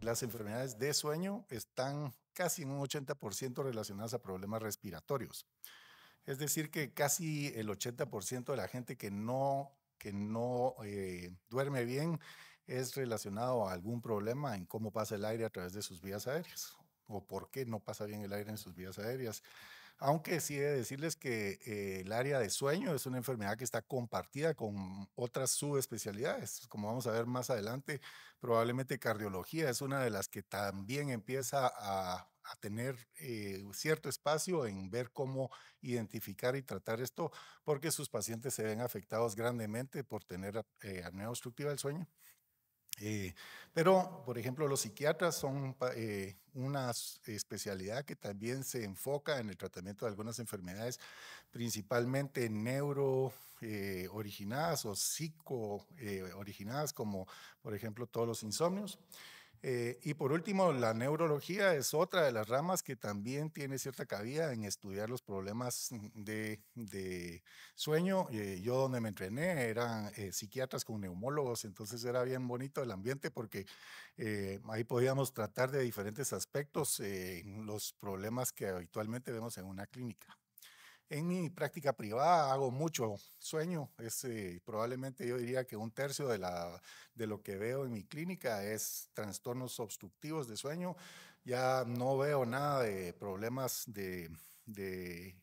las enfermedades de sueño están casi en un 80% relacionadas a problemas respiratorios. Es decir, que casi el 80% de la gente que no, que no eh, duerme bien es relacionado a algún problema en cómo pasa el aire a través de sus vías aéreas o por qué no pasa bien el aire en sus vías aéreas aunque sí he de decirles que eh, el área de sueño es una enfermedad que está compartida con otras subespecialidades, como vamos a ver más adelante, probablemente cardiología es una de las que también empieza a, tener eh, cierto espacio en ver cómo identificar y tratar esto, porque sus pacientes se ven afectados grandemente por tener eh, obstructiva del sueño. Eh, pero, por ejemplo, los psiquiatras son eh, una especialidad que también se enfoca en el tratamiento de algunas enfermedades, principalmente neuro eh, originadas o psico originadas, como por ejemplo todos los insomnios. Eh, y por último, la neurología es otra de las ramas que también tiene cierta cabida en estudiar los problemas de, sueño. Eh, yo donde me entrené eran eh, psiquiatras con neumólogos, entonces era bien bonito el ambiente porque ahí podíamos tratar de diferentes aspectos los problemas que habitualmente vemos en una clínica. En mi práctica privada hago mucho sueño. Es, probablemente yo diría que un tercio de, la, de lo que veo en mi clínica es trastornos obstructivos de sueño. Ya no veo nada de problemas de,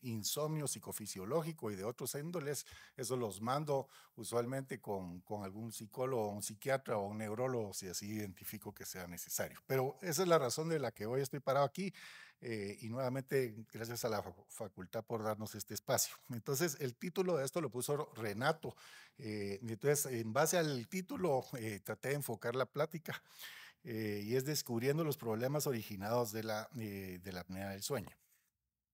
insomnio psicofisiológico y de otros índoles. Eso los mando usualmente con, con algún psicólogo, un psiquiatra o un neurólogo, si así identifico que sea necesario. Pero esa es la razón de la que hoy estoy parado aquí. Eh, y nuevamente, gracias a la facultad por darnos este espacio. Entonces, el título de esto lo puso Renato. Eh, entonces, en base al título, eh, traté de enfocar la plática y es descubriendo los problemas originados de la, de la apnea del sueño.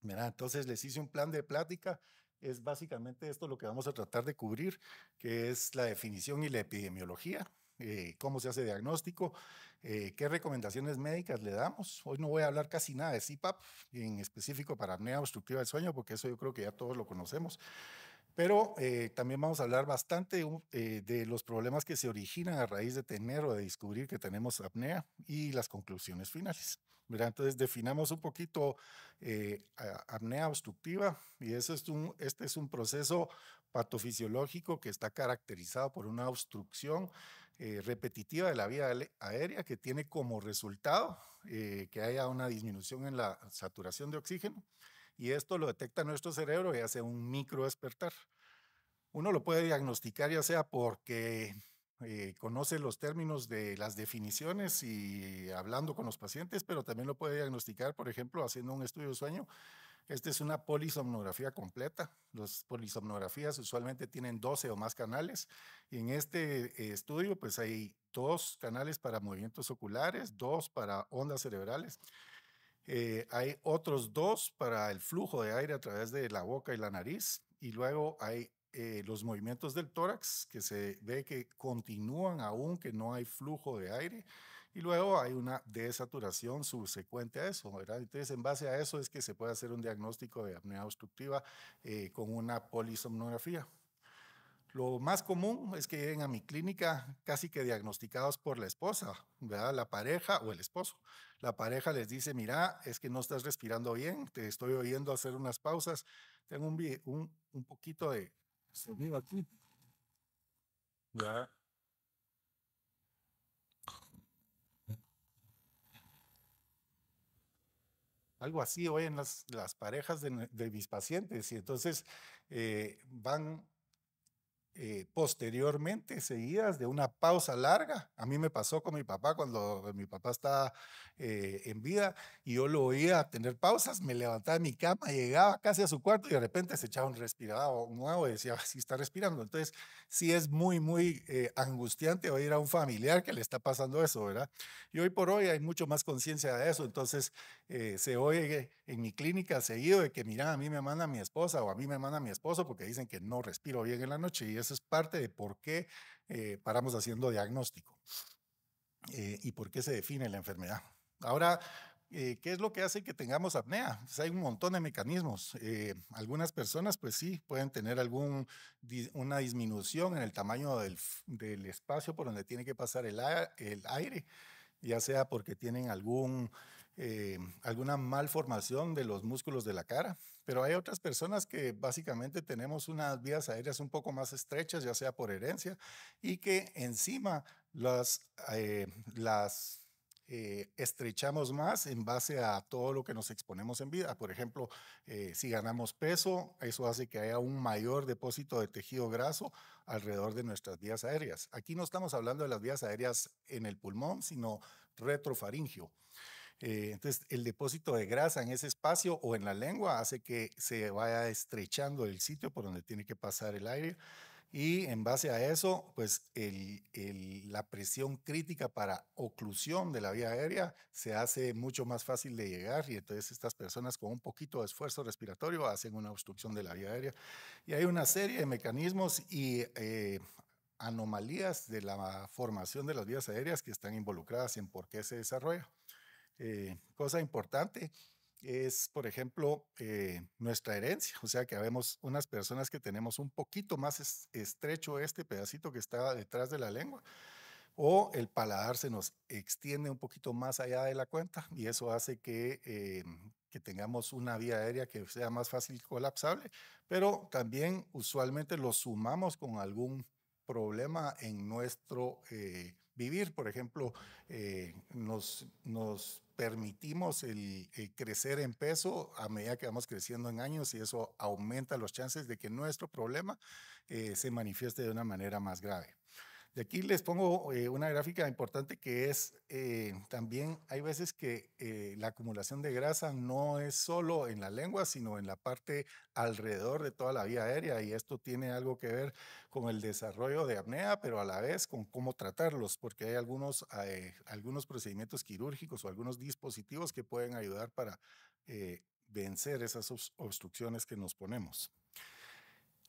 Mira, entonces, les hice un plan de plática es básicamente esto lo que vamos a tratar de cubrir, que es la definición y la epidemiología, cómo se hace diagnóstico, eh, ¿Qué recomendaciones médicas le damos? Hoy no voy a hablar casi nada de CPAP, en específico para apnea obstructiva del sueño, porque eso yo creo que ya todos lo conocemos. Pero eh, también vamos a hablar bastante uh, eh, de los problemas que se originan a raíz de tener o de descubrir que tenemos apnea y las conclusiones finales. ¿verdad? Entonces definamos un poquito apnea obstructiva y eso es un, este es un proceso patofisiológico que está caracterizado por una obstrucción eh, repetitiva de la vía aérea que tiene como resultado eh, que haya una disminución en la saturación de oxígeno y esto lo detecta nuestro cerebro y hace un micro despertar. Uno lo puede diagnosticar ya sea porque eh, conoce los términos de las definiciones y hablando con los pacientes, pero también lo puede diagnosticar, por ejemplo, haciendo un estudio de sueño esta es una polisomnografía completa. Las polisomnografías usualmente tienen 12 o más canales. Y en este eh, estudio, pues hay dos canales para movimientos oculares, dos para ondas cerebrales. Eh, hay otros dos para el flujo de aire a través de la boca y la nariz. Y luego hay eh, los movimientos del tórax, que se ve que continúan aún que no hay flujo de aire. Y luego hay una desaturación subsecuente a eso, ¿verdad? Entonces, en base a eso es que se puede hacer un diagnóstico de apnea obstructiva eh, con una polisomnografía. Lo más común es que lleguen a mi clínica casi que diagnosticados por la esposa, ¿verdad? La pareja o el esposo. La pareja les dice, mira, es que no estás respirando bien, te estoy oyendo hacer unas pausas. Tengo un, un, poquito de sonido aquí. ¿verdad? algo así hoy en las, las parejas de, mis pacientes. Y entonces eh, van eh, posteriormente seguidas de una pausa larga. A mí me pasó con mi papá cuando mi papá estaba eh, en vida y yo lo oía tener pausas, me levantaba de mi cama, llegaba casi a su cuarto y de repente se echaba un respirado nuevo y decía, sí está respirando. Entonces, sí es muy, muy eh, angustiante oír a un familiar que le está pasando eso, ¿verdad? Y hoy por hoy hay mucho más conciencia de eso, entonces se oye en mi clínica seguido de que, mira, a mí me manda mi esposa o a mí me manda mi esposo porque dicen que no respiro bien en la noche y eso es parte de por qué eh, paramos haciendo diagnóstico eh, y por qué se define la enfermedad. Ahora, eh, ¿qué es lo que hace que tengamos apnea? Pues, hay un montón de mecanismos. algunas personas, pues sí, pueden tener algún, una disminución en el tamaño del, del espacio por donde tiene que pasar el, el aire, ya sea porque tienen algún eh, alguna malformación de los músculos de la cara, pero hay otras personas que básicamente tenemos unas vías aéreas un poco más estrechas, ya sea por herencia, y que encima las, eh, las eh, estrechamos más en base a todo lo que nos exponemos en vida. Por ejemplo, si ganamos peso, eso hace que haya un mayor depósito de tejido graso alrededor de nuestras vías aéreas. Aquí no estamos hablando de las vías aéreas en el pulmón, sino retrofaringio. Eh, entonces, el depósito de grasa en ese espacio o en la lengua hace que se vaya estrechando el sitio por donde tiene que pasar el aire. Y en base a eso, pues la presión crítica para oclusión de la vía aérea se hace mucho más fácil de llegar y entonces estas personas con un poquito de esfuerzo respiratorio hacen una obstrucción de la vía aérea. Y hay una serie de mecanismos y eh, anomalías de la formación de las vías aéreas que están involucradas en por qué se desarrolla. Eh, cosa importante es, por ejemplo, eh, nuestra herencia. O sea, que habemos unas personas que tenemos un poquito más estrecho este pedacito que está detrás de la lengua. O el paladar se nos extiende un poquito más allá de la cuenta y eso hace que, eh, que tengamos una vía aérea que sea más fácil colapsable. Pero también usualmente lo sumamos con algún problema en nuestro vivir. Por ejemplo, eh, nos, permitimos el, crecer en peso a medida que vamos creciendo en años y eso aumenta los chances de que nuestro problema eh, se manifieste de una manera más grave. Y aquí les pongo eh, una gráfica importante que es, eh, también hay veces que eh, la acumulación de grasa no es solo en la lengua, sino en la parte alrededor de toda la vía aérea y esto tiene algo que ver con el desarrollo de apnea, pero a la vez con cómo tratarlos, porque hay algunos, algunos procedimientos quirúrgicos o algunos dispositivos que pueden ayudar para vencer esas obstrucciones que nos ponemos.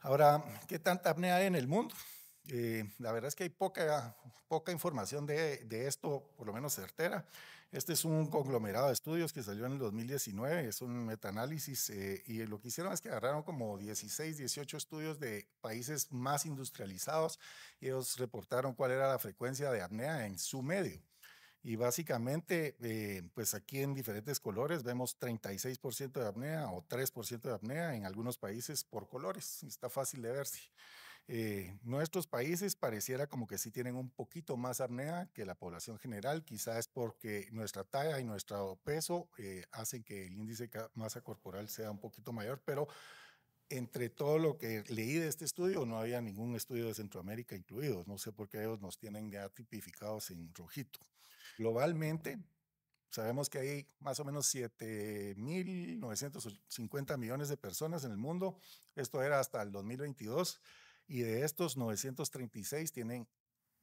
Ahora, ¿qué tanta apnea hay en el mundo? Eh, la verdad es que hay poca, poca información de, de, esto, por lo menos certera. Este es un conglomerado de estudios que salió en el 2019, es un metaanálisis eh, y lo que hicieron es que agarraron como 16, 18 estudios de países más industrializados y ellos reportaron cuál era la frecuencia de apnea en su medio. Y básicamente, eh, pues aquí en diferentes colores vemos 36% de apnea o 3% de apnea en algunos países por colores. Está fácil de ver eh, nuestros países pareciera como que sí tienen un poquito más arnea que la población general, quizás porque nuestra talla y nuestro peso eh, hacen que el índice de masa corporal sea un poquito mayor, pero entre todo lo que leí de este estudio, no había ningún estudio de Centroamérica incluido. No sé por qué ellos nos tienen ya tipificados en rojito. Globalmente, sabemos que hay más o menos 7.950 millones de personas en el mundo. Esto era hasta el 2022 y de estos 936 tienen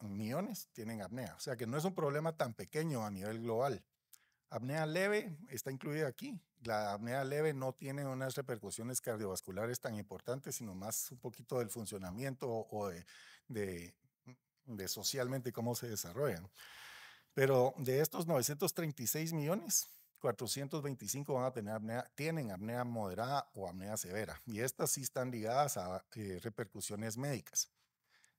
millones, tienen apnea. O sea que no es un problema tan pequeño a nivel global. Apnea leve está incluida aquí. La apnea leve no tiene unas repercusiones cardiovasculares tan importantes, sino más un poquito del funcionamiento o de, de, de socialmente cómo se desarrollan. Pero de estos 936 millones, 425 van a tener tienen apnea moderada o apnea severa. Y estas sí están ligadas a eh, repercusiones médicas.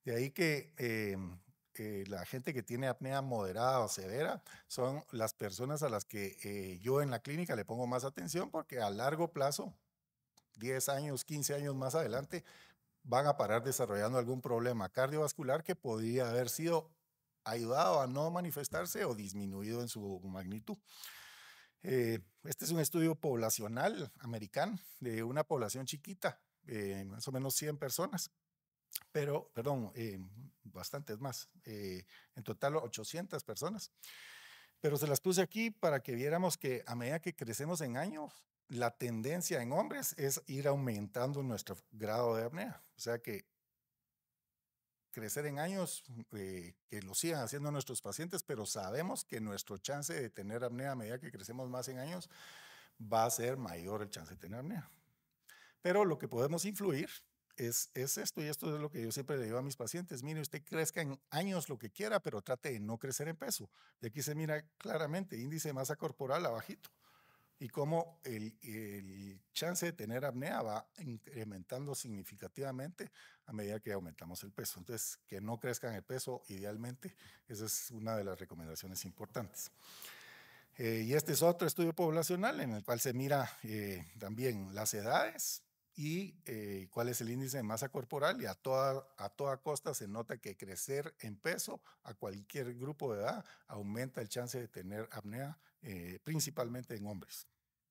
De ahí que em, eh, la gente que tiene apnea moderada o severa son las personas a las que eh, yo en la clínica le pongo más atención porque a largo plazo, 10 años, 15 años más adelante, van a parar desarrollando algún problema cardiovascular que podría haber sido ayudado a no manifestarse o disminuido en su magnitud. Eh, este es un estudio poblacional americano de una población chiquita, eh, más o menos 100 personas, pero, perdón, eh, bastantes más, en total 800 personas. Pero se las puse aquí para que viéramos que a medida que crecemos en años, la tendencia en hombres es ir aumentando nuestro grado de apnea. O sea que crecer en años, eh, que lo sigan haciendo nuestros pacientes, pero sabemos que nuestro chance de tener apnea a medida que crecemos más en años va a ser mayor el chance de tener apnea. Pero lo que podemos influir es, esto, y esto es lo que yo siempre le digo a mis pacientes, mire, usted crezca en años lo que quiera, pero trate de no crecer en peso. Y aquí se mira claramente, índice de masa corporal abajito y cómo el, chance de tener apnea va incrementando significativamente a medida que aumentamos el peso. Entonces, que no crezcan el peso idealmente, esa es una de las recomendaciones importantes. Eh, y este es otro estudio poblacional en el cual se mira eh, también las edades, y eh, cuál es el índice de masa corporal y a toda, a toda costa se nota que crecer en peso a cualquier grupo de edad aumenta el chance de tener apnea, eh, principalmente en hombres.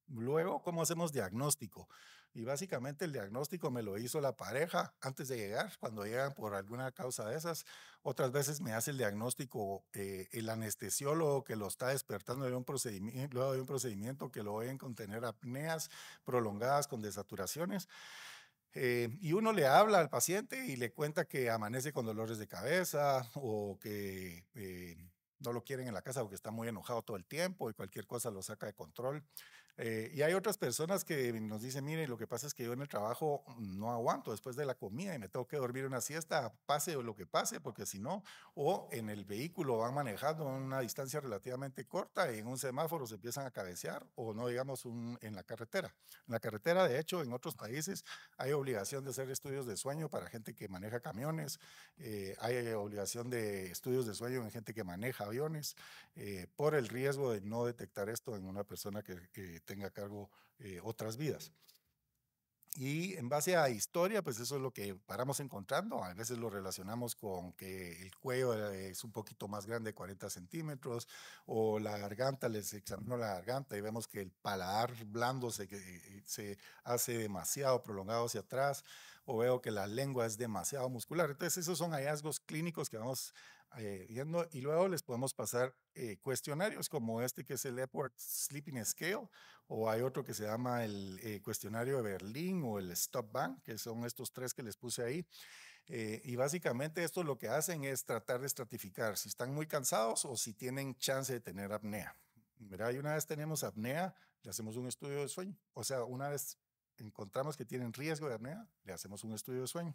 Luego, ¿cómo hacemos diagnóstico? Y básicamente el diagnóstico me lo hizo la pareja antes de llegar, cuando llegan por alguna causa de esas. Otras veces me hace el diagnóstico eh, el anestesiólogo que lo está despertando de un procedimiento, luego de un procedimiento que lo oyen con tener apneas prolongadas con desaturaciones. Eh, y uno le habla al paciente y le cuenta que amanece con dolores de cabeza o que eh, no lo quieren en la casa porque está muy enojado todo el tiempo y cualquier cosa lo saca de control. Eh, y hay otras personas que nos dicen, miren lo que pasa es que yo en el trabajo no aguanto después de la comida y me tengo que dormir una siesta, pase o lo que pase, porque si no, o en el vehículo van manejando a una distancia relativamente corta y en un semáforo se empiezan a cabecear o no digamos un, en la carretera. En la carretera, de hecho, en otros países hay obligación de hacer estudios de sueño para gente que maneja camiones, eh, hay obligación de estudios de sueño en gente que maneja aviones, eh, por el riesgo de no detectar esto en una persona que tenga a cargo eh, otras vidas. Y en base a historia, pues eso es lo que paramos encontrando. A veces lo relacionamos con que el cuello eh, es un poquito más grande, 40 centímetros, o la garganta, les examinó la garganta y vemos que el paladar blando se, eh, se hace demasiado prolongado hacia atrás, o veo que la lengua es demasiado muscular. Entonces, esos son hallazgos clínicos que vamos eh, y luego les podemos pasar eh, cuestionarios como este que es el Epworth Sleeping Scale, o hay otro que se llama el eh, cuestionario de Berlín o el Stop Bank, que son estos tres que les puse ahí. y básicamente esto lo que hacen es tratar de estratificar si están muy cansados o si tienen chance de tener apnea. Mira, y una vez tenemos apnea, le hacemos un estudio de sueño. O sea, una vez encontramos que tienen riesgo de apnea, le hacemos un estudio de sueño.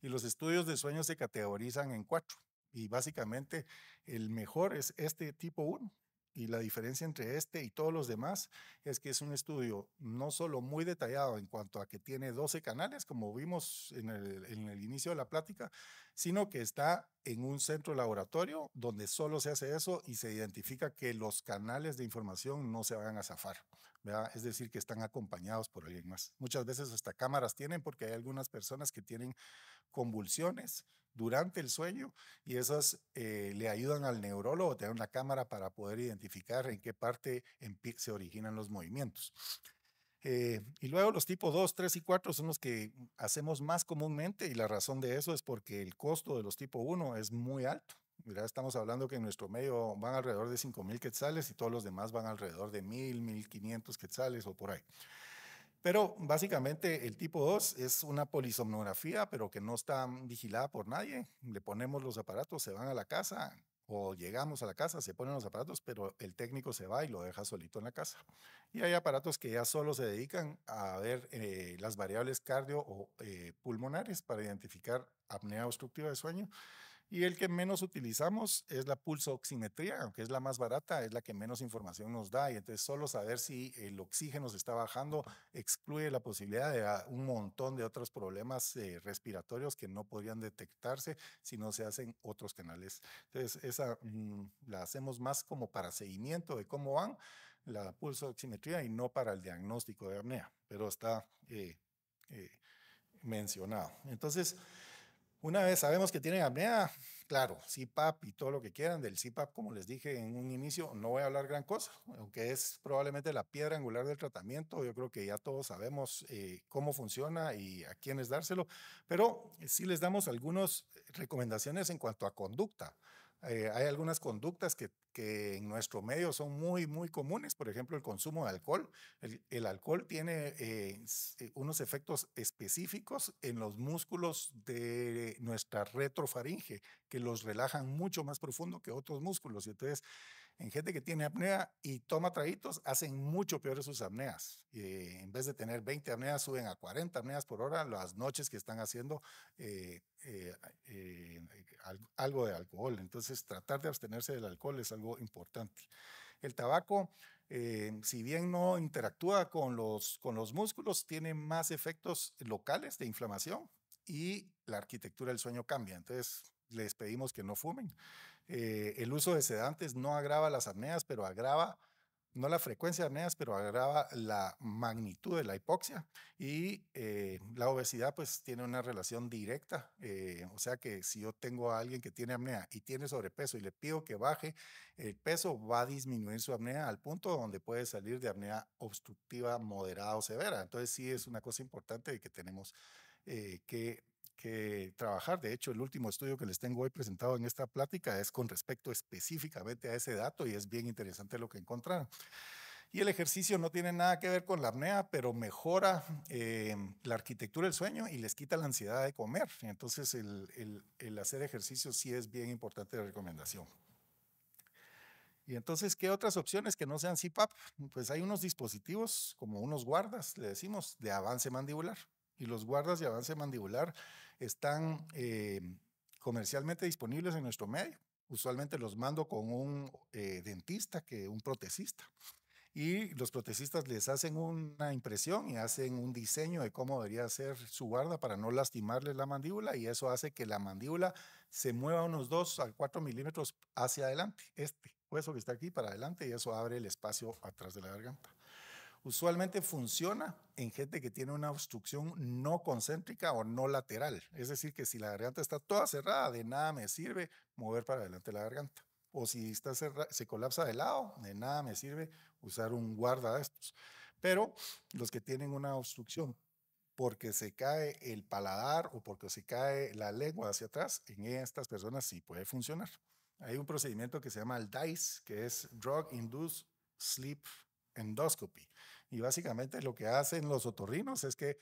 Y los estudios de sueño se categorizan en cuatro. Y básicamente el mejor es este tipo 1. Y la diferencia entre este y todos los demás es que es un estudio no solo muy detallado en cuanto a que tiene 12 canales, como vimos en el, inicio de la plática, sino que está en un centro laboratorio donde solo se hace eso y se identifica que los canales de información no se van a zafar, es decir, que están acompañados por alguien más. Muchas veces hasta cámaras tienen porque hay algunas personas que tienen convulsiones durante el sueño y esas eh, le ayudan al neurólogo a tener una cámara para poder identificar en qué parte se originan los movimientos. Eh, y luego los tipos 2, 3 y 4 son los que hacemos más comúnmente y la razón de eso es porque el costo de los tipo 1 es muy alto. Mira, estamos hablando que en nuestro medio van alrededor de 5.000 quetzales y todos los demás van alrededor de 1.000, 1.500 quetzales o por ahí. Pero básicamente el tipo 2 es una polisomnografía, pero que no está mm, vigilada por nadie. Le ponemos los aparatos, se van a la casa o llegamos a la casa, se ponen los aparatos, pero el técnico se va y lo deja solito en la casa. Y hay aparatos que ya solo se dedican a ver eh, las variables cardio o eh, pulmonares para identificar apnea obstructiva de sueño y el que menos utilizamos es la pulso oximetría, aunque es la más barata, es la que menos información nos da. Y entonces solo saber si el oxígeno se está bajando excluye la posibilidad de ah, un montón de otros problemas eh, respiratorios que no podrían detectarse si no se hacen otros canales. Entonces esa mm, la hacemos más como para seguimiento de cómo van la pulso oximetría y no para el diagnóstico de apnea, pero está eh, eh, mencionado. Entonces... Una vez sabemos que tienen apnea, claro, CPAP y todo lo que quieran. Del CPAP, como les dije en un inicio, no voy a hablar gran cosa, aunque es probablemente la piedra angular del tratamiento. Yo creo que ya todos sabemos eh, cómo funciona y a quiénes dárselo, pero sí les damos algunas recomendaciones en cuanto a conducta. Eh, hay algunas conductas que, en nuestro medio son muy, muy comunes, por ejemplo, el consumo de alcohol. El, alcohol tiene eh, eh, unos efectos específicos en los músculos de nuestra retrofaringe, que los relajan mucho más profundo que otros músculos. Y entonces, en gente que tiene apnea y toma traguitos, hacen mucho peores sus apneas. Eh, en vez de tener 20 apneas, suben a 40 apneas por hora las noches que están haciendo eh, eh, algo de alcohol. Entonces, tratar de abstenerse del alcohol es algo importante. El tabaco, si bien no interactúa con los, con los músculos, tiene más efectos locales de inflamación y la arquitectura del sueño cambia. Entonces, les pedimos que no fumen. Eh, el uso de sedantes no agrava las apneas, pero agrava no la frecuencia de apneas, pero agrava la magnitud de la hipoxia y eh, la obesidad pues tiene una relación directa, eh, o sea que si yo tengo a alguien que tiene apnea y tiene sobrepeso y le pido que baje el peso, va a disminuir su apnea al punto donde puede salir de apnea obstructiva moderada o severa. Entonces sí es una cosa importante de que tenemos que que trabajar. De hecho, el último estudio que les tengo hoy presentado en esta plática es con respecto específicamente a ese dato y es bien interesante lo que encontraron. Y el ejercicio no tiene nada que ver con la apnea, pero mejora em, la arquitectura del sueño y les quita la ansiedad de comer. Entonces, el, hacer ejercicio sí es bien importante de recomendación. Y entonces, ¿qué otras opciones que no sean CPAP? Pues hay unos dispositivos, como unos guardas, le decimos, de avance mandibular. Y los guardas de avance mandibular están eh, comercialmente disponibles en nuestro medio. Usualmente los mando con un eh, dentista que un protecista. Y los protecistas les hacen una impresión y hacen un diseño de cómo debería ser su guarda para no lastimarles la mandíbula y eso hace que la mandíbula se mueva unos 2 a 4 milímetros hacia adelante, este hueso que está aquí para adelante y eso abre el espacio atrás de la garganta usualmente funciona en gente que tiene una obstrucción no concéntrica o no lateral. Es decir, que si la garganta está toda cerrada, de nada me sirve mover para adelante la garganta. O si está se colapsa de lado, de nada me sirve usar un guarda de estos. Pero los que tienen una obstrucción porque se cae el paladar o porque se cae la lengua hacia atrás, en estas personas sí puede funcionar. Hay un procedimiento que se llama el DICE, que es Drug Induced Sleep Endoscopy y básicamente lo que hacen los otorrinos es que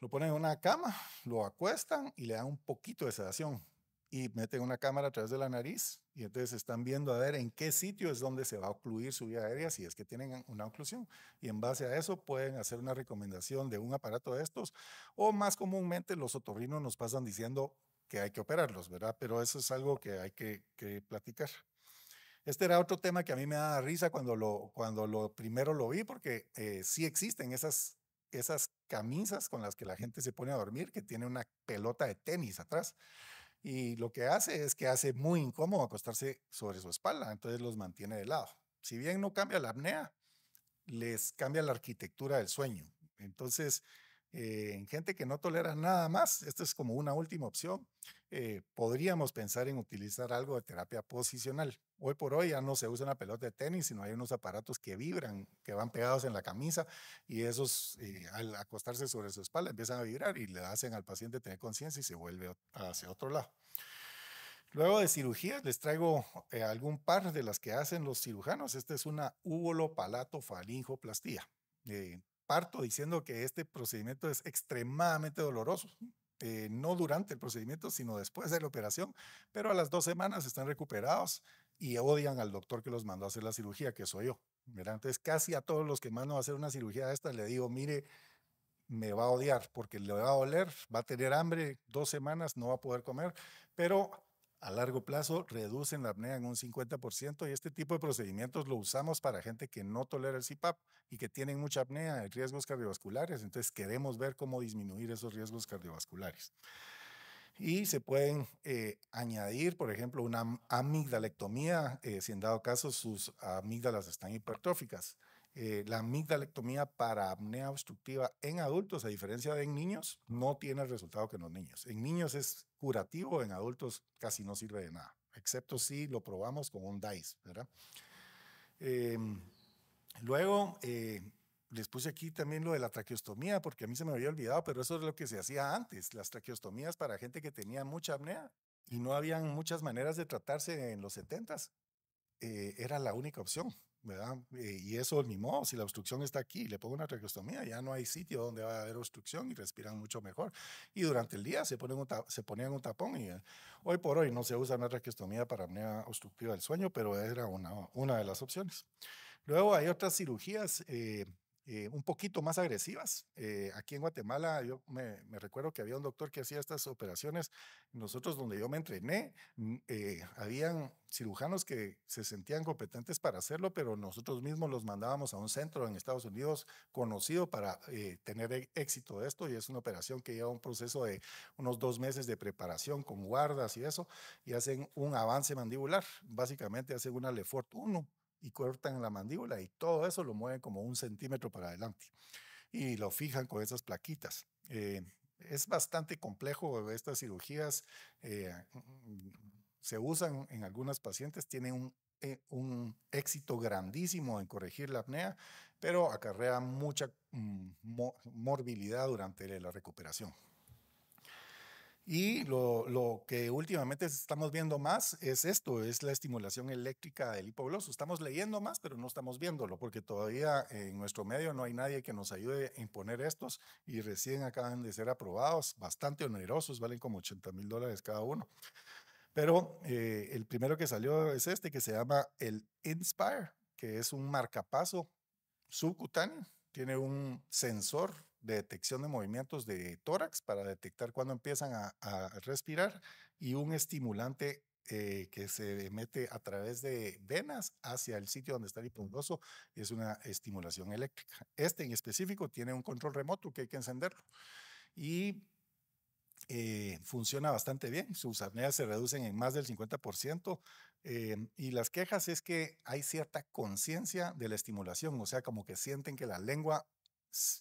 lo ponen en una cama, lo acuestan y le dan un poquito de sedación. Y meten una cámara a través de la nariz y entonces están viendo a ver en qué sitio es donde se va a ocluir su vía aérea si es que tienen una oclusión. Y en base a eso pueden hacer una recomendación de un aparato de estos o más comúnmente los otorrinos nos pasan diciendo que hay que operarlos, ¿verdad? Pero eso es algo que hay que, que platicar. Este era otro tema que a mí me da risa cuando lo, cuando lo primero lo vi, porque eh, sí existen esas, esas camisas con las que la gente se pone a dormir, que tiene una pelota de tenis atrás. Y lo que hace es que hace muy incómodo acostarse sobre su espalda, entonces los mantiene de lado. Si bien no cambia la apnea, les cambia la arquitectura del sueño. Entonces, eh, en gente que no tolera nada más, esto es como una última opción, eh, podríamos pensar en utilizar algo de terapia posicional. Hoy por hoy ya no se usa una pelota de tenis, sino hay unos aparatos que vibran, que van pegados en la camisa y esos eh, al acostarse sobre su espalda empiezan a vibrar y le hacen al paciente tener conciencia y se vuelve hacia otro lado. Luego de cirugías les traigo algún par de las que hacen los cirujanos. Esta es una palato Eh, parto diciendo que este procedimiento es extremadamente doloroso. Eh, no durante el procedimiento, sino después de la operación, pero a las dos semanas están recuperados y odian al doctor que los mandó a hacer la cirugía, que soy yo. Entonces, casi a todos los que mandan a hacer una cirugía de esta, le digo, mire, me va a odiar porque le va a doler, va a tener hambre, dos semanas no va a poder comer, pero a largo plazo reducen la apnea en un 50% y este tipo de procedimientos lo usamos para gente que no tolera el CPAP y que tienen mucha apnea, riesgos cardiovasculares, entonces queremos ver cómo disminuir esos riesgos cardiovasculares. Y se pueden eh, añadir, por ejemplo, una amigdalectomía, eh, si en dado caso sus amígdalas están hipertróficas. Eh, la amigdalectomía para apnea obstructiva en adultos, a diferencia de en niños, no tiene el resultado que en los niños. En niños es curativo, en adultos casi no sirve de nada, excepto si lo probamos con un DICE, ¿verdad? Em, luego, eh, les puse aquí también lo de la traqueostomía, porque a mí se me había olvidado, pero eso es lo que se hacía antes, las traqueostomías para gente que tenía mucha apnea y no habían muchas maneras de tratarse en los 70s. Eh, era la única opción. ¿verdad? Eh, y eso mi modo, si la obstrucción está aquí, le pongo una traqueostomía, ya no hay sitio donde va a haber obstrucción y respiran mucho mejor. Y durante el día se ponen se ponían un tapón y eh, hoy por hoy no se usa una traqueostomía para apnea obstructiva del sueño, pero era una, una de las opciones. Luego hay otras cirugías eh, eh, un poquito más agresivas. Eh, aquí en Guatemala, yo me recuerdo que había un doctor que hacía estas operaciones. Nosotros, donde yo me entrené, eh, habían cirujanos que se sentían competentes para hacerlo, pero nosotros mismos los mandábamos a un centro en Estados Unidos conocido para tener e, éxito de esto y es una operación que lleva un proceso de unos dos meses de preparación con guardas y eso y hacen un avance mandibular, básicamente hacen una Lefort 1 y cortan la mandíbula y todo eso lo mueven como un centímetro para adelante y lo fijan con esas plaquitas. Eh, es bastante complejo estas cirugías. Eh, se usan en algunas pacientes, tienen un, eh, un, éxito grandísimo en corregir la apnea, pero acarrea mucha mm, morbilidad durante la recuperación. Y lo, que últimamente estamos viendo más es esto, es la estimulación eléctrica del hipogloso. Estamos leyendo más, pero no estamos viéndolo, porque todavía en nuestro medio no hay nadie que nos ayude a imponer estos y recién acaban de ser aprobados, bastante onerosos, valen como 80 mil dólares cada uno. Pero eh, el primero que salió es este, que se llama el Inspire, que es un marcapaso subcutáneo, tiene un sensor de detección de movimientos de tórax para detectar cuando empiezan a, respirar y un estimulante eh, que se mete a través de venas hacia el sitio donde está el es una estimulación eléctrica. Este en específico tiene un control remoto que hay que encenderlo y eh, funciona bastante bien. Sus apneas se reducen en más del 50% eh, y las quejas es que hay cierta conciencia de la estimulación, o sea, como que sienten que la lengua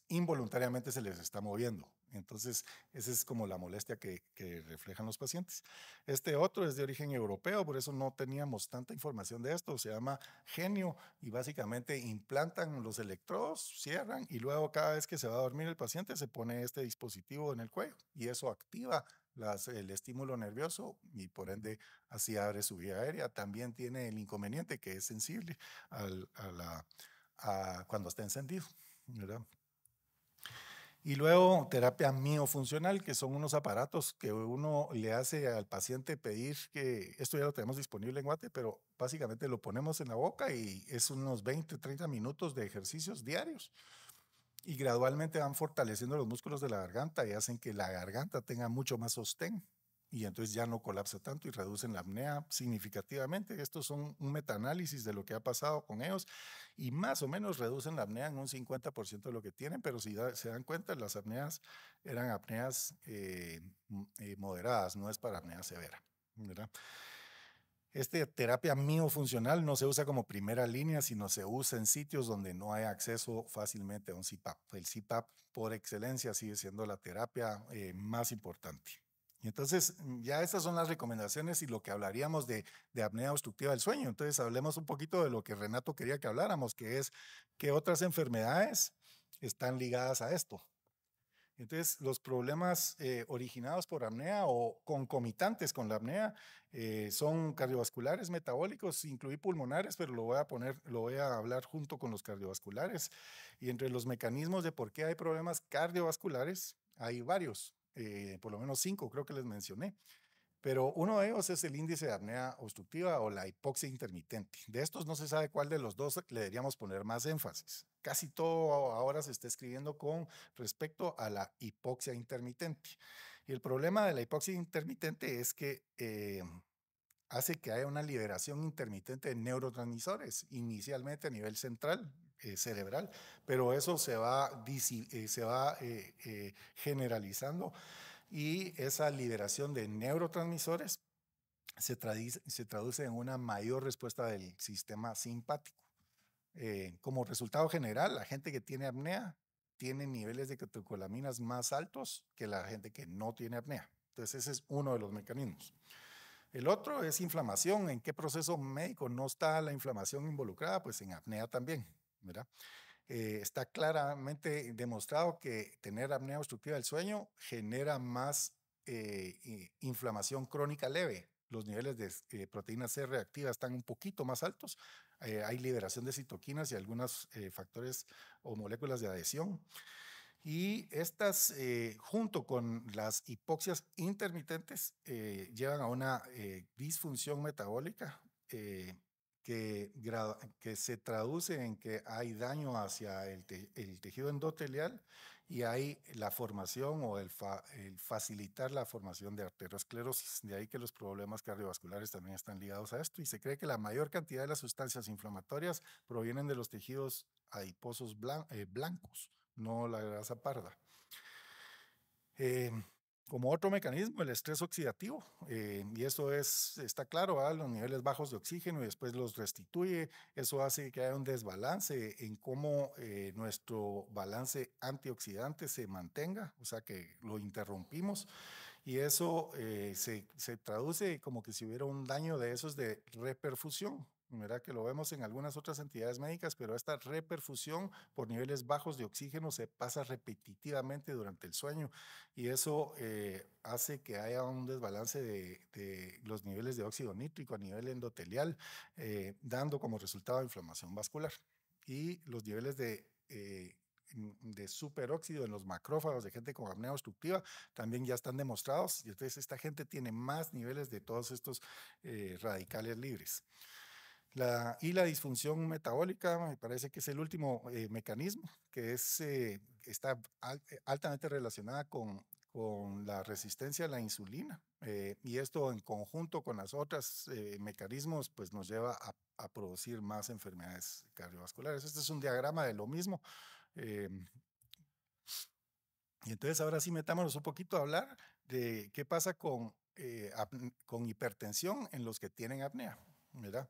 involuntariamente se les está moviendo. Entonces, esa es como la molestia que, reflejan los pacientes. Este otro es de origen europeo, por eso no teníamos tanta información de esto. Se llama genio y básicamente implantan los electrodos, cierran y luego cada vez que se va a dormir el paciente se pone este dispositivo en el cuello y eso activa las, el estímulo nervioso y por ende así abre su vía aérea. También tiene el inconveniente que es sensible a la, cuando está encendido. ¿verdad? Y luego terapia miofuncional, que son unos aparatos que uno le hace al paciente pedir que, esto ya lo tenemos disponible en Guate, pero básicamente lo ponemos en la boca y es unos 20, 30 minutos de ejercicios diarios. Y gradualmente van fortaleciendo los músculos de la garganta y hacen que la garganta tenga mucho más sostén. Y entonces ya no colapsa tanto y reducen la apnea significativamente. Estos son un metaanálisis de lo que ha pasado con ellos y más o menos reducen la apnea en un 50% de lo que tienen, pero si se dan cuenta, las apneas eran apneas eh, eh, moderadas, no es para apnea severa. Esta terapia miofuncional no se usa como primera línea, sino se usa en sitios donde no hay acceso fácilmente a un CPAP. El CPAP, por excelencia, sigue siendo la terapia eh, más importante. Y entonces, mm, ya esas son las recomendaciones y lo que hablaríamos de, apnea obstructiva del sueño. Entonces, hablemos un poquito de lo que Renato quería que habláramos, que es qué otras enfermedades están ligadas a esto. Entonces, los problemas eh, originados por apnea o concomitantes con la apnea eh, son cardiovasculares, metabólicos, incluí pulmonares, pero lo voy a poner, lo voy a hablar junto con los cardiovasculares. Y entre los mecanismos de por qué hay problemas cardiovasculares, hay varios. Eh, por lo menos cinco creo que les mencioné. Pero uno de ellos es el índice de apnea obstructiva o la hipoxia intermitente. De estos no se sabe cuál de los dos le deberíamos poner más énfasis. Casi todo ahora se está escribiendo con respecto a la hipoxia intermitente. Y el problema de la hipoxia intermitente es que eh, hace que haya una liberación intermitente de neurotransmisores, inicialmente a nivel central, eh, cerebral, pero eso se va, eh, se va eh, generalizando y esa liberación de neurotransmisores se, se traduce en una mayor respuesta del sistema simpático. como resultado general, la gente que tiene apnea tiene niveles de catecolaminas más altos que la gente que no tiene apnea. Entonces ese es uno de los mecanismos. El otro es inflamación. ¿En qué proceso médico no está la inflamación involucrada? Pues en apnea también. Eh, está claramente demostrado que tener apnea obstructiva del sueño genera más eh, inflamación crónica leve. Los niveles de eh, proteínas C reactivas están un poquito más altos. hay liberación de citoquinas y algunos factores o moléculas de adhesión. Y estas, junto con las hipoxias intermitentes, llevan a una disfunción metabólica que, que se traduce en que hay daño hacia el, tejido endotelial y hay la formación o el, facilitar la formación de arteriosclerosis. De ahí que los problemas cardiovasculares también están ligados a esto y se cree que la mayor cantidad de las sustancias inflamatorias provienen de los tejidos adiposos eh, blancos, no la grasa parda. Eh, como otro mecanismo, el estrés oxidativo, eh, y eso es, está claro, a ¿ah? los niveles bajos de oxígeno y después los restituye, eso hace que haya un desbalance en cómo eh, nuestro balance antioxidante se mantenga, o sea que lo interrumpimos, y eso eh, se, se, traduce como que si hubiera un daño de esos de reperfusión, ¿verdad? que lo vemos en algunas otras entidades médicas, pero esta reperfusión por niveles bajos de oxígeno se pasa repetitivamente durante el sueño y eso eh, hace que haya un desbalance de, los niveles de óxido nítrico a nivel endotelial, eh, dando como resultado inflamación vascular y los niveles de... Eh, mm, de superóxido en los macrófagos de gente con apnea obstructiva también ya están demostrados y entonces esta gente tiene más niveles de todos estos radicales libres y la disfunción metabólica me parece que es el último eh, mecanismo, que es, eh, está eh, altamente relacionada con, la resistencia a la insulina. y esto en conjunto con las otras mecanismos, pues nos lleva a, producir más enfermedades cardiovasculares. Este es un diagrama de lo mismo. y entonces ahora sí metámonos un poquito a hablar de qué pasa con, con hipertensión en los que tienen apnea, ¿verdad?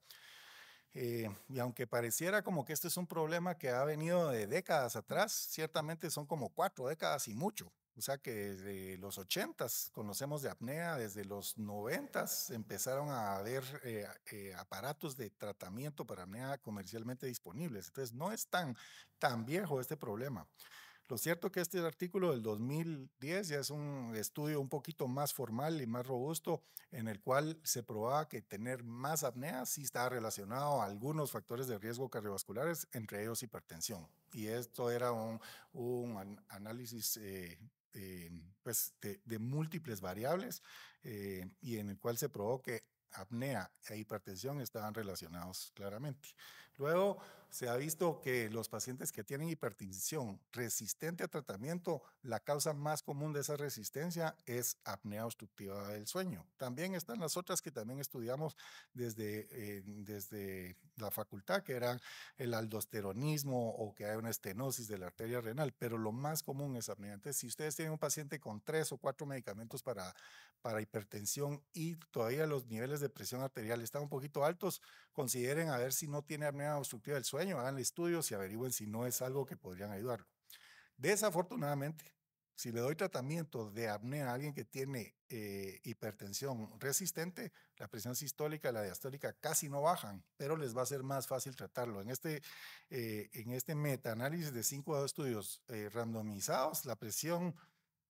Eh, y aunque pareciera como que este es un problema que ha venido de décadas atrás, ciertamente son como cuatro décadas y mucho. O sea que desde los 80s conocemos de apnea, desde los 90s empezaron a haber eh, eh, aparatos de tratamiento para apnea comercialmente disponibles. Entonces no es tan, tan viejo este problema. Lo cierto que este artículo del 2010 ya es un estudio un poquito más formal y más robusto en el cual se probaba que tener más apnea sí estaba relacionado a algunos factores de riesgo cardiovasculares, entre ellos hipertensión. Y esto era un, análisis eh, eh, pues, de, múltiples variables eh, y en el cual se probó que apnea e hipertensión estaban relacionados claramente. Luego se ha visto que los pacientes que tienen hipertensión resistente a tratamiento, la causa más común de esa resistencia es apnea obstructiva del sueño. También están las otras que también estudiamos desde, eh, desde la facultad, que eran el aldosteronismo o que hay una estenosis de la arteria renal, pero lo más común es apnea. Entonces, si ustedes tienen un paciente con tres o cuatro medicamentos para, para hipertensión y todavía los niveles de presión arterial están un poquito altos, consideren a ver si no tiene apnea obstructiva del sueño sueño, hagan estudios y averigüen si no es algo que podrían ayudarlo. Desafortunadamente, si le doy tratamiento de apnea a alguien que tiene eh, hipertensión resistente, la presión sistólica y la diastólica casi no bajan, pero les va a ser más fácil tratarlo. En este, eh, en este metaanálisis de cinco estudios eh, randomizados, la presión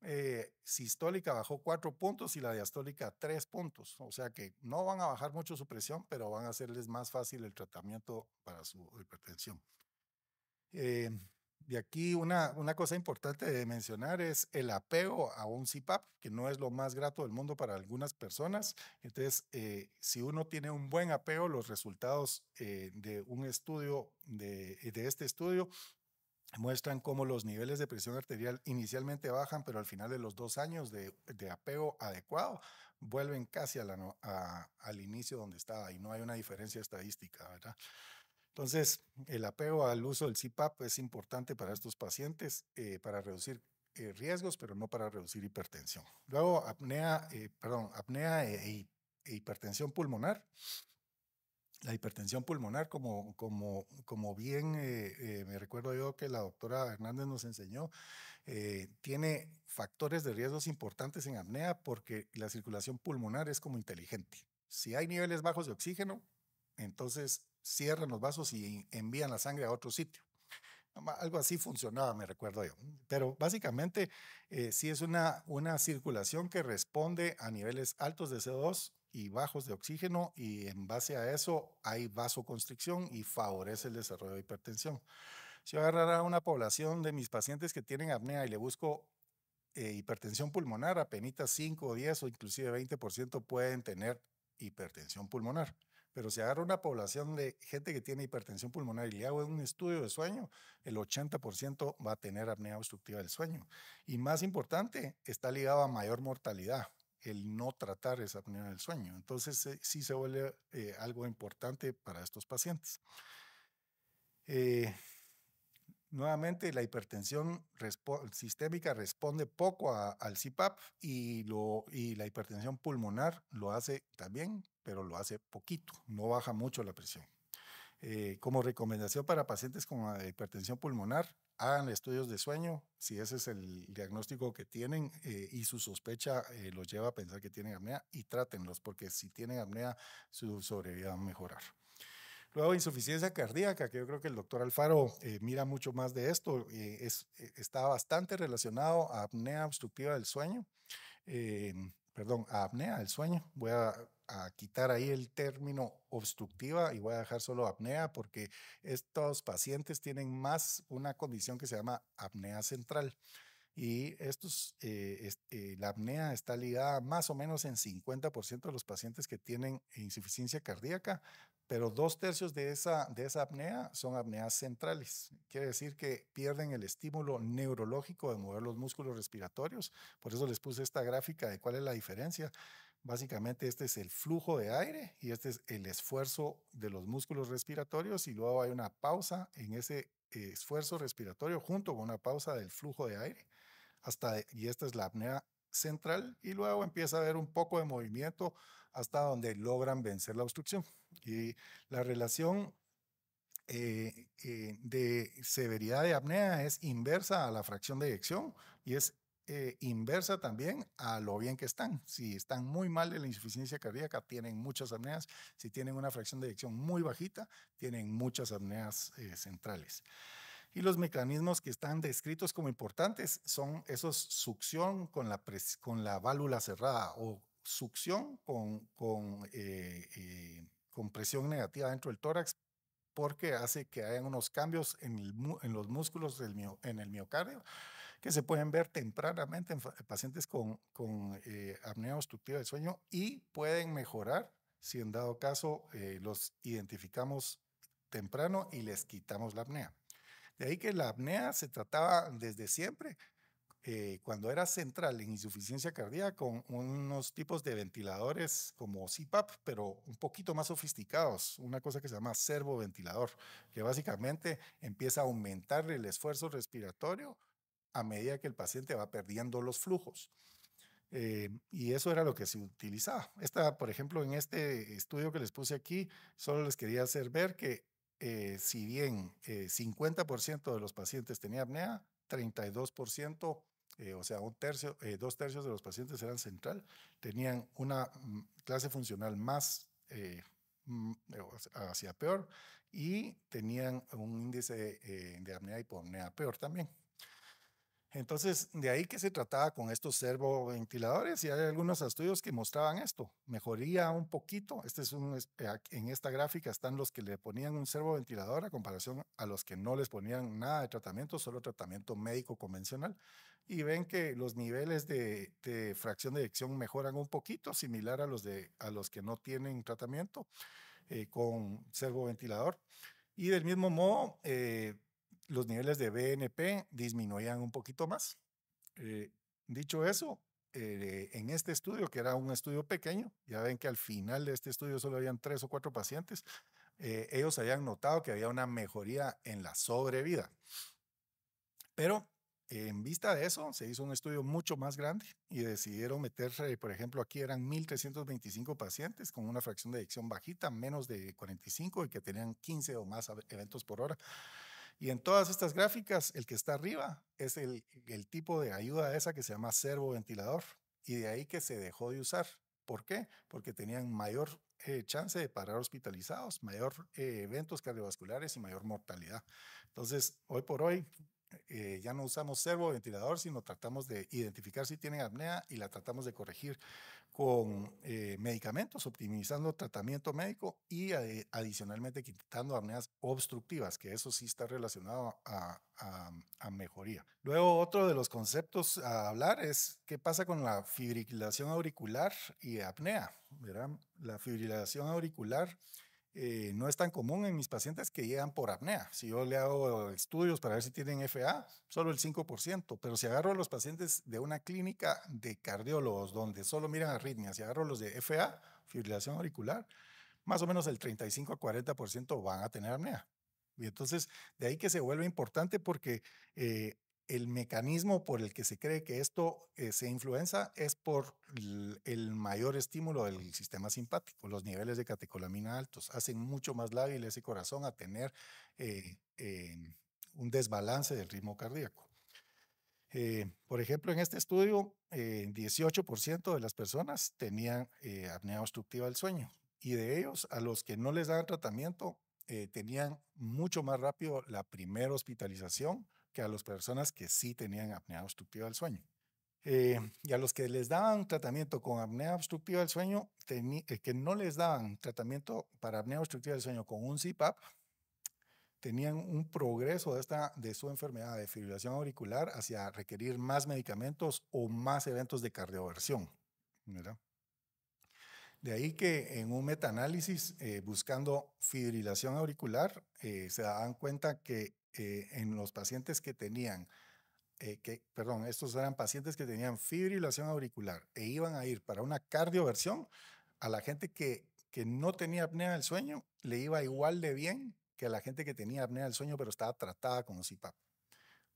eh, sistólica bajó 4 puntos y la diastólica 3 puntos. O sea que no van a bajar mucho su presión, pero van a hacerles más fácil el tratamiento para su hipertensión. Eh, de aquí una, una cosa importante de mencionar es el apego a un CPAP, que no es lo más grato del mundo para algunas personas. Entonces, eh, si uno tiene un buen apego, los resultados eh, de un estudio, de, de, este estudio, muestran cómo los niveles de presión arterial inicialmente bajan, pero al final de los dos años de, apego adecuado vuelven casi al inicio donde estaba y no hay una diferencia estadística, ¿verdad? Entonces, el apego al uso del CPAP es importante para estos pacientes eh, para reducir eh, riesgos, pero no para reducir hipertensión. Luego, apnea, eh, apnea e, e hipertensión pulmonar la hipertensión pulmonar, como, bien eh, eh, me recuerdo yo que la doctora Hernández nos enseñó, eh, tiene factores de riesgos importantes en apnea porque la circulación pulmonar es como inteligente. Si hay niveles bajos de oxígeno, entonces cierran los vasos y envían la sangre a otro sitio. Algo así funcionaba, me recuerdo yo. Pero básicamente si es una, una circulación que responde a niveles altos de CO2 y bajos de oxígeno y en base a eso hay vasoconstricción y favorece el desarrollo de hipertensión. Si yo agarrara una población de mis pacientes que tienen apnea y le busco eh, hipertensión pulmonar, apenas 5, 10 o inclusive 20% pueden tener hipertensión pulmonar. Pero si agarro una población de gente que tiene hipertensión pulmonar y le hago un estudio de sueño, el 80% va a tener apnea obstructiva del sueño. Y más importante, está ligado a mayor mortalidad el no tratar esa apnea del sueño. Entonces, eh, sí se vuelve eh, algo importante para estos pacientes. Eh, nuevamente, la hipertensión sistémica responde poco al CPAP y, y la hipertensión pulmonar lo hace también, pero lo hace poquito, no baja mucho la presión. como recomendación para pacientes con hipertensión pulmonar, hagan estudios de sueño, si ese es el diagnóstico que tienen eh, y su sospecha eh, los lleva a pensar que tienen apnea y trátenlos, porque si tienen apnea, su sobrevida va a mejorar. Luego, insuficiencia cardíaca, que yo creo que el doctor Alfaro eh, mira mucho más de esto, es, está bastante relacionado a apnea obstructiva del sueño, perdón, a apnea del sueño. Voy a a quitar ahí el término obstructiva y voy a dejar solo apnea porque estos pacientes tienen más una condición que se llama apnea central. Y estos, eh, eh, la apnea está ligada más o menos en 50% de los pacientes que tienen insuficiencia cardíaca, pero dos tercios de esa, de esa apnea son apneas centrales. Quiere decir que pierden el estímulo neurológico de mover los músculos respiratorios. Por eso les puse esta gráfica de cuál es la diferencia. Básicamente este es el flujo de aire y este es el esfuerzo de los músculos respiratorios y luego hay una pausa en ese eh, esfuerzo respiratorio junto con una pausa del flujo de aire hasta y esta es la apnea central y luego empieza a haber un poco de movimiento hasta donde logran vencer la obstrucción y la relación eh, eh, de severidad de apnea es inversa a la fracción de eyección y es eh, inversa también a lo bien que están. Si están muy mal en la insuficiencia cardíaca, tienen muchas apneas. Si tienen una fracción de eyección muy bajita, tienen muchas apneas eh, centrales. Y los mecanismos que están descritos como importantes son esos succión con la, con la válvula cerrada o succión eh, con, presión negativa dentro del tórax porque hace que haya unos cambios en, los músculos del, en el miocardio que se pueden ver tempranamente en eh, pacientes con, eh, apnea obstructiva de sueño y pueden mejorar si en dado caso eh, los identificamos temprano y les quitamos la apnea. De ahí que la apnea se trataba desde siempre, cuando era central en insuficiencia cardíaca, con unos tipos de ventiladores como CPAP, pero un poquito más sofisticados, una cosa que se llama servoventilador, que básicamente empieza a aumentar el esfuerzo respiratorio a medida que el paciente va perdiendo los flujos. Eh, y eso era lo que se utilizaba. Esta, por ejemplo, en este estudio que les puse aquí, solo les quería hacer ver que eh, si bien 50% eh, de los pacientes tenían apnea, 32%, o sea, un tercio, dos tercios de los pacientes eran central, tenían una mm, clase funcional más mm, hacia peor y tenían un índice de apnea y hipopnea peor también. Entonces, de ahí que se trataba con estos servoventiladores y hay algunos estudios que mostraban esto. Mejoría un poquito. Este es eh, en esta gráfica están los que le ponían un servoventilador a comparación a los que no les ponían nada de tratamiento, solo tratamiento médico convencional. Y ven que los niveles de, fracción de eyección mejoran un poquito, similar a los, de, a los que no tienen tratamiento eh, con servoventilador. Y del mismo modo, eh, los niveles de BNP disminuían un poquito más. Eh, dicho eso, eh, en este estudio, que era un estudio pequeño, ya ven que al final de este estudio solo habían tres o cuatro pacientes, eh, ellos habían notado que había una mejoría en la sobrevida. Pero en vista de eso, se hizo un estudio mucho más grande y decidieron meterse, por ejemplo, aquí eran 1.325 pacientes con una fracción de adicción bajita, menos de 45 y que tenían 15 o más eventos por hora. Y en todas estas gráficas, el que está arriba es el, tipo de ayuda esa que se llama servoventilador. Y de ahí que se dejó de usar. ¿Por qué? Porque tenían mayor eh, chance de parar hospitalizados, mayor eh, eventos cardiovasculares y mayor mortalidad. Entonces, hoy por hoy eh, ya no usamos servoventilador, sino tratamos de identificar si tienen apnea y la tratamos de corregir con eh, medicamentos, optimizando tratamiento médico y eh, adicionalmente quitando apneas obstructivas, que eso sí está relacionado a, mejoría. Luego, otro de los conceptos a hablar es qué pasa con la fibrilación auricular y apnea. Verán, La fibrilación auricular eh, no es tan común en mis pacientes que llegan por apnea. Si yo le hago estudios para ver si tienen FA, solo el 5%, pero si agarro a los pacientes de una clínica de cardiólogos donde solo miran arritmias, si agarro los de FA, fibrilación auricular, más o menos el 35 a 40% van a tener apnea. Y entonces, de ahí que se vuelve importante porque eh, el mecanismo por el que se cree que esto eh, se influenza es por el mayor estímulo del sistema simpático. Los niveles de catecolamina altos hacen mucho más lábil ese corazón a tener eh, eh, un desbalance del ritmo cardíaco. por ejemplo, en este estudio, 18% de las personas tenían apnea obstructiva del sueño y de ellos a los que no les daban tratamiento tenían mucho más rápido la primera hospitalización a las personas que sí tenían apnea obstructiva del sueño. Eh, y a los que les daban tratamiento con apnea obstructiva del sueño, eh, que no les daban tratamiento para apnea obstructiva del sueño con un CPAP, tenían un progreso de, esta, de su enfermedad de fibrilación auricular hacia requerir más medicamentos o más eventos de cardioversión. De ahí que en un metaanálisis eh, buscando fibrilación auricular eh, se dan cuenta que eh, en los pacientes que tenían, eh, que, perdón, estos eran pacientes que tenían fibrilación auricular e iban a ir para una cardioversión, a la gente que, que no tenía apnea del sueño le iba igual de bien que a la gente que tenía apnea del sueño pero estaba tratada con CPAP.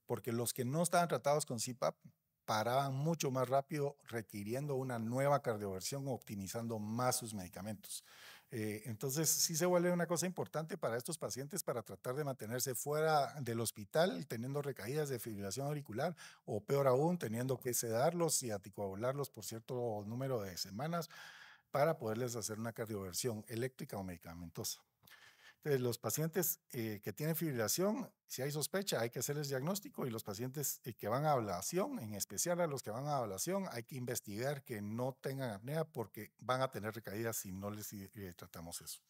Porque los que no estaban tratados con CPAP paraban mucho más rápido requiriendo una nueva cardioversión o optimizando más sus medicamentos. Eh, entonces, sí se vuelve una cosa importante para estos pacientes para tratar de mantenerse fuera del hospital, teniendo recaídas de fibrilación auricular o peor aún, teniendo que sedarlos y anticoagularlos por cierto número de semanas para poderles hacer una cardioversión eléctrica o medicamentosa. Entonces, este, los pacientes eh, que tienen fibrilación, si hay sospecha, hay que hacerles diagnóstico y los pacientes eh, que van a ablación, en especial a los que van a ablación, hay que investigar que no tengan apnea porque van a tener recaídas si no les eh, tratamos eso.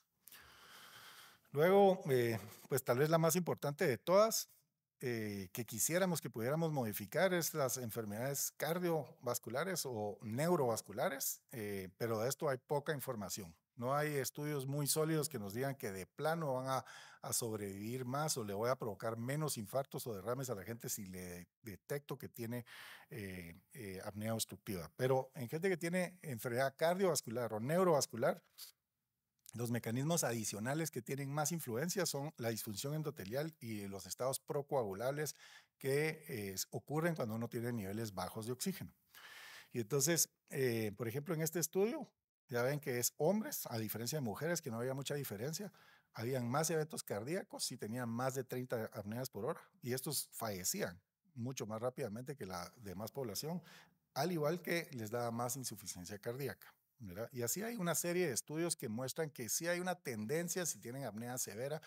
Luego, pues tal vez la más importante de todas, que quisiéramos que pudiéramos modificar es las enfermedades cardiovasculares o neurovasculares, pero de esto hay poca información. No hay estudios muy sólidos que nos digan que de plano van a, sobrevivir más o le voy a provocar menos infartos o derrames a la gente si le detecto que tiene eh, eh, apnea obstructiva. Pero en gente que tiene enfermedad cardiovascular o neurovascular, los mecanismos adicionales que tienen más influencia son la disfunción endotelial y los estados procoagulables que eh, ocurren cuando uno tiene niveles bajos de oxígeno. Y entonces, por ejemplo, en este estudio, ya ven que es hombres, a diferencia de mujeres, que no había mucha diferencia. Habían más eventos cardíacos y tenían más de 30 apneas por hora. Y estos fallecían mucho más rápidamente que la demás población, al igual que les daba más insuficiencia cardíaca. Y así hay una serie de estudios que muestran que sí hay una tendencia, si tienen apnea severa,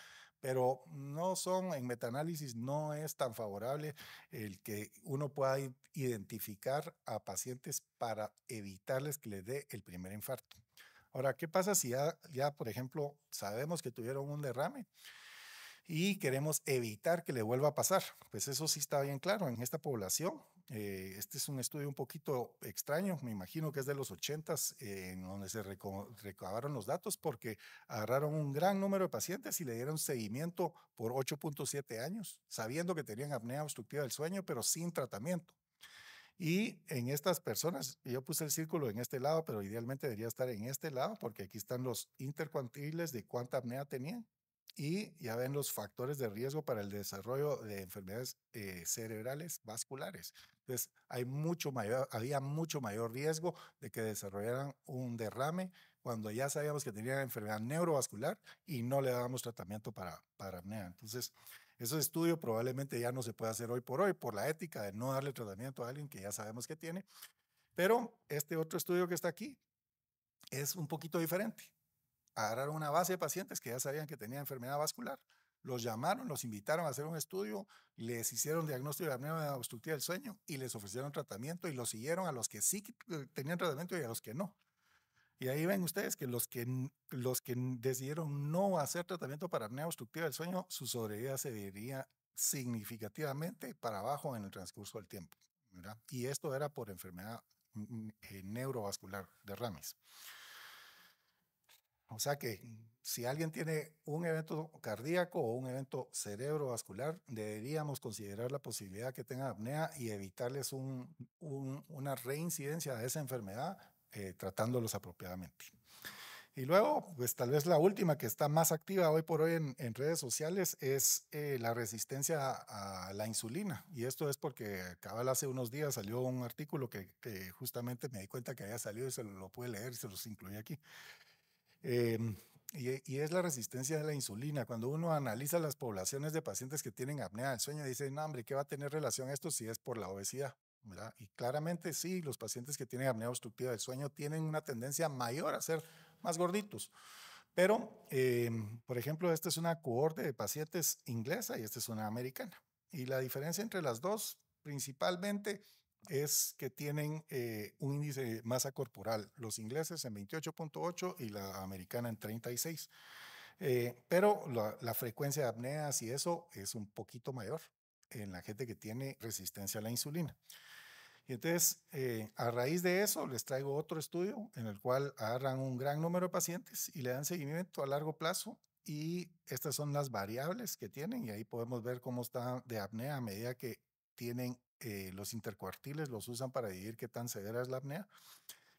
pero no son, en metaanálisis no es tan favorable el que uno pueda identificar a pacientes para evitarles que les dé el primer infarto. Ahora, ¿qué pasa si ya por ejemplo, sabemos que tuvieron un derrame? y queremos evitar que le vuelva a pasar. Pues eso sí está bien claro en esta población. Eh, este es un estudio un poquito extraño, me imagino que es de los 80s, eh, en donde se recabaron los datos porque agarraron un gran número de pacientes y le dieron seguimiento por 8.7 años, sabiendo que tenían apnea obstructiva del sueño, pero sin tratamiento. Y en estas personas, yo puse el círculo en este lado, pero idealmente debería estar en este lado porque aquí están los intercuantiles de cuánta apnea tenían y ya ven los factores de riesgo para el desarrollo de enfermedades eh, cerebrales vasculares. Entonces, hay mucho había mucho mayor riesgo de que desarrollaran un derrame cuando ya sabíamos que tenían enfermedad neurovascular y no le dábamos tratamiento para, para apnea. Entonces, ese estudio probablemente ya no se puede hacer hoy por hoy por la ética de no darle tratamiento a alguien que ya sabemos que tiene. Pero este otro estudio que está aquí es un poquito diferente agarraron una base de pacientes que ya sabían que tenían enfermedad vascular. Los llamaron, los invitaron a hacer un estudio, les hicieron diagnóstico de apnea obstructiva del sueño y les ofrecieron tratamiento y los siguieron a los que sí tenían tratamiento y a los que no. Y ahí ven ustedes que los que, los que decidieron no hacer tratamiento para apnea obstructiva del sueño, su sobrevida se diría significativamente para abajo en el transcurso del tiempo. Y esto era por enfermedad mm, mm, eh, neurovascular de Ramis. O sea que mm, si alguien tiene un evento cardíaco o un evento cerebrovascular, deberíamos considerar la posibilidad que tenga apnea y evitarles una reincidencia de esa enfermedad eh, tratándolos apropiadamente. Y luego, pues tal vez la última que está más activa hoy por hoy en, redes sociales es eh, la resistencia a, la insulina. Y esto es porque cabal hace unos días salió un artículo que, justamente me di cuenta que había salido y se lo, lo pude leer y se los incluí aquí. Em, y, es la resistencia de la insulina. Cuando uno analiza las poblaciones de pacientes que tienen apnea del sueño, dice, no, hombre, ¿qué va a tener relación esto si es por la obesidad? Y claramente sí, los pacientes que tienen apnea obstructiva del sueño tienen una tendencia mayor a ser más gorditos. Pero, em, por ejemplo, esta es una cohorte de pacientes inglesa y esta es una americana. Y la diferencia entre las dos principalmente es que tienen eh, un índice de masa corporal, los ingleses en 28.8 y la americana en 36. Eh, pero la, frecuencia de apneas y eso es un poquito mayor en la gente que tiene resistencia a la insulina. Y entonces, eh, a raíz de eso, les traigo otro estudio en el cual agarran un gran número de pacientes y le dan seguimiento a largo plazo y estas son las variables que tienen y ahí podemos ver cómo está de apnea a medida que tienen eh, los intercuartiles los usan para dividir qué tan severa es la apnea.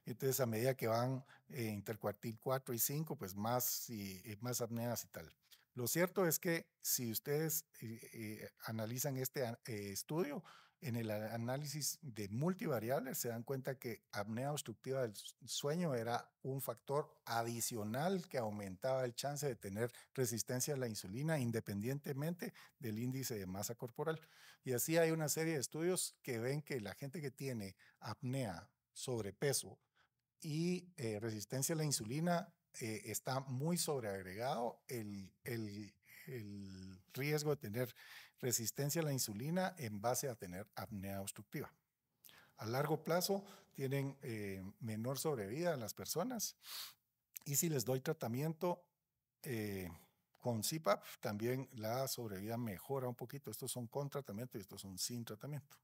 Entonces, a medida que van eh, intercuartil 4 y 5, pues más, y, más apneas y tal. Lo cierto es que si ustedes eh, analizan este estudio, en el análisis de multivariables se dan cuenta que apnea obstructiva del sueño era un factor adicional que aumentaba el chance de tener resistencia a la insulina independientemente del índice de masa corporal. Y así hay una serie de estudios que ven que la gente que tiene apnea, sobrepeso y eh, resistencia a la insulina eh, está muy sobreagregado el, el, el riesgo de tener resistencia a la insulina en base a tener apnea obstructiva. A largo plazo tienen eh, menor sobrevida las personas y si les doy tratamiento eh, con CPAP, también la sobrevida mejora un poquito. Estos son con tratamiento y estos son sin tratamiento.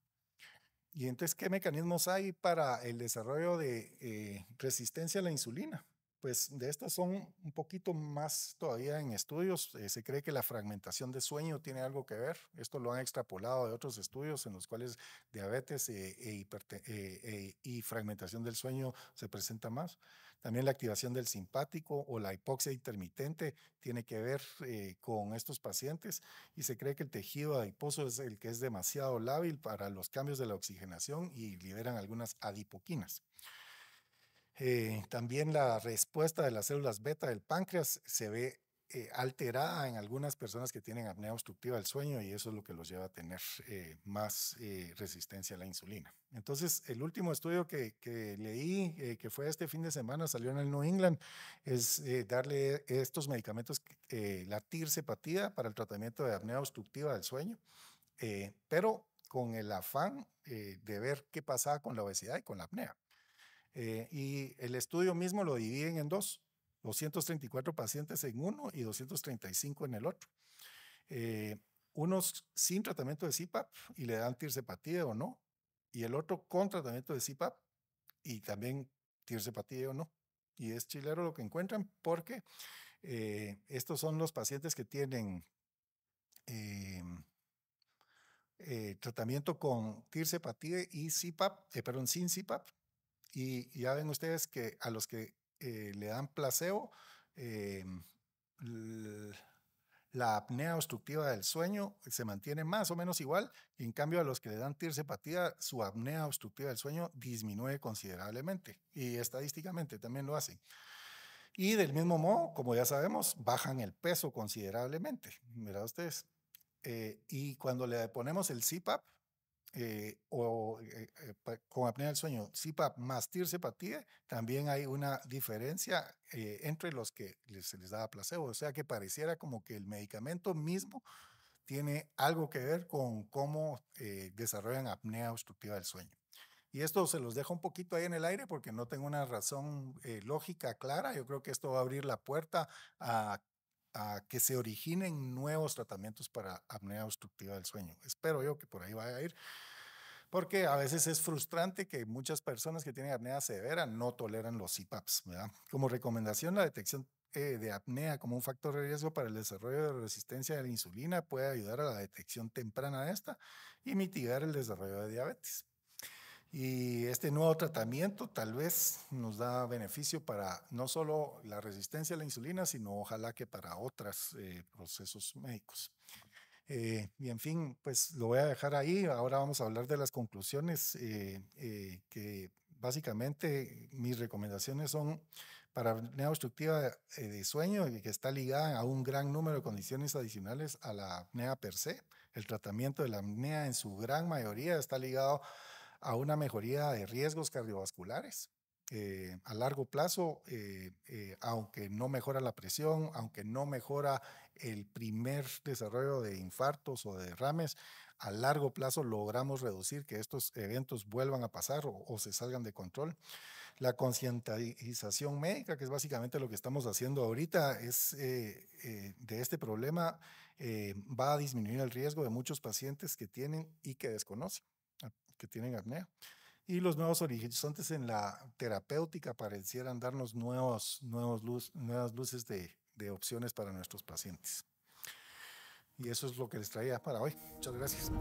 Y entonces, ¿qué mecanismos hay para el desarrollo de eh, resistencia a la insulina? Pues de estas son un poquito más todavía en estudios. Eh, se cree que la fragmentación de sueño tiene algo que ver. Esto lo han extrapolado de otros estudios en los cuales diabetes eh, e eh, e, y fragmentación del sueño se presenta más. También la activación del simpático o la hipoxia intermitente tiene que ver con estos pacientes y se cree que el tejido adiposo es el que es demasiado lábil para los cambios de la oxigenación y liberan algunas adipoquinas. Eh, también la respuesta de las células beta del páncreas se ve eh, alterada en algunas personas que tienen apnea obstructiva del sueño y eso es lo que los lleva a tener eh, más resistencia a la insulina. Entonces, el último estudio que, que leí, que fue este fin de semana, salió en el New England, es darle estos medicamentos, la tirsepatía para el tratamiento de apnea obstructiva del sueño, pero con el afán de ver qué pasaba con la obesidad y con la apnea. Eh, y el estudio mismo lo dividen en dos, 234 pacientes en uno y 235 en el otro. Eh, unos sin tratamiento de CPAP y le dan tirsepatide o no, y el otro con tratamiento de CPAP y también tirsepatide o no. Y es chilero lo que encuentran porque eh, estos son los pacientes que tienen tratamiento con tirsepatide y CPAP, perdón, sin CPAP y ya ven ustedes que a los que eh, le dan placebo, em, la apnea obstructiva del sueño se mantiene más o menos igual. Y en cambio, a los que le dan tirsepatía, su apnea obstructiva del sueño disminuye considerablemente. Y estadísticamente también lo hacen. Y del mismo modo, como ya sabemos, bajan el peso considerablemente. mira ustedes. Eh, y cuando le ponemos el CPAP, eh, o eh, eh, con apnea del sueño, CPAP más tirsepatía, también hay una diferencia entre los que se les daba placebo. O sea que pareciera como que el medicamento mismo tiene algo que ver con cómo desarrollan apnea obstructiva del sueño. Y esto se los dejo un poquito ahí en el aire porque no tengo una razón lógica clara. Yo creo que esto va a abrir la puerta a a que se originen nuevos tratamientos para apnea obstructiva del sueño. Espero yo que por ahí vaya a ir, porque a veces es frustrante que muchas personas que tienen apnea severa no toleran los CPAPs. Como recomendación, la detección eh, de apnea como un factor de riesgo para el desarrollo de resistencia a la insulina puede ayudar a la detección temprana de esta y mitigar el desarrollo de diabetes. Y este nuevo tratamiento tal vez nos da beneficio para no solo la resistencia a la insulina, sino ojalá que para otros eh, procesos médicos. Eh, y en fin, pues lo voy a dejar ahí. Ahora vamos a hablar de las conclusiones, eh, que básicamente mis recomendaciones son para apnea obstructiva de sueño y que está ligada a un gran número de condiciones adicionales a la apnea per se. El tratamiento de la apnea en su gran mayoría está ligado a una mejoría de riesgos cardiovasculares. Eh, a largo plazo, eh, eh, aunque no mejora la presión, aunque no mejora el primer desarrollo de infartos o de derrames, a largo plazo logramos reducir que estos eventos vuelvan a pasar o, se salgan de control. La concientización médica, que es básicamente lo que estamos haciendo ahorita, es de este problema, va a disminuir el riesgo de muchos pacientes que tienen y que desconocen que tienen apnea. Y los nuevos Antes en la terapéutica parecieran darnos nuevos, nuevos luz, nuevas luces de opciones para nuestros pacientes. Y eso es lo que les traía para hoy. Muchas gracias.